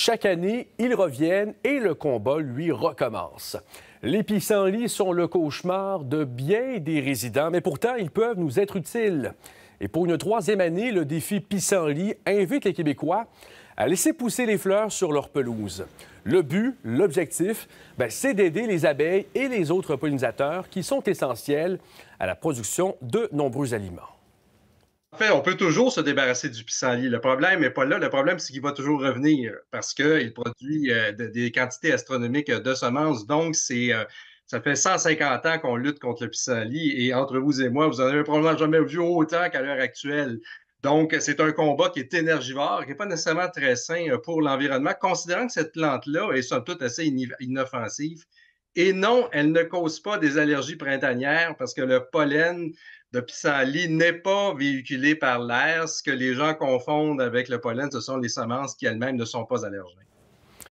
Chaque année, ils reviennent et le combat, lui, recommence. Les pissenlits sont le cauchemar de bien des résidents, mais pourtant, ils peuvent nous être utiles. Et pour une troisième année, le défi Pissenlit invite les Québécois à laisser pousser les fleurs sur leur pelouse. Le but, l'objectif, ben, c'est d'aider les abeilles et les autres pollinisateurs qui sont essentiels à la production de nombreux aliments fait, on peut toujours se débarrasser du pissenlit. Le problème n'est pas là. Le problème, c'est qu'il va toujours revenir parce qu'il produit euh, des quantités astronomiques de semences. Donc, euh, ça fait 150 ans qu'on lutte contre le pissenlit et entre vous et moi, vous n'en avez probablement jamais vu autant qu'à l'heure actuelle. Donc, c'est un combat qui est énergivore, qui n'est pas nécessairement très sain euh, pour l'environnement, considérant que cette plante-là est somme toute assez inoffensive et non, elle ne cause pas des allergies printanières parce que le pollen de pissenlit n'est pas véhiculé par l'air. Ce que les gens confondent avec le pollen, ce sont les semences qui elles-mêmes ne sont pas allergènes.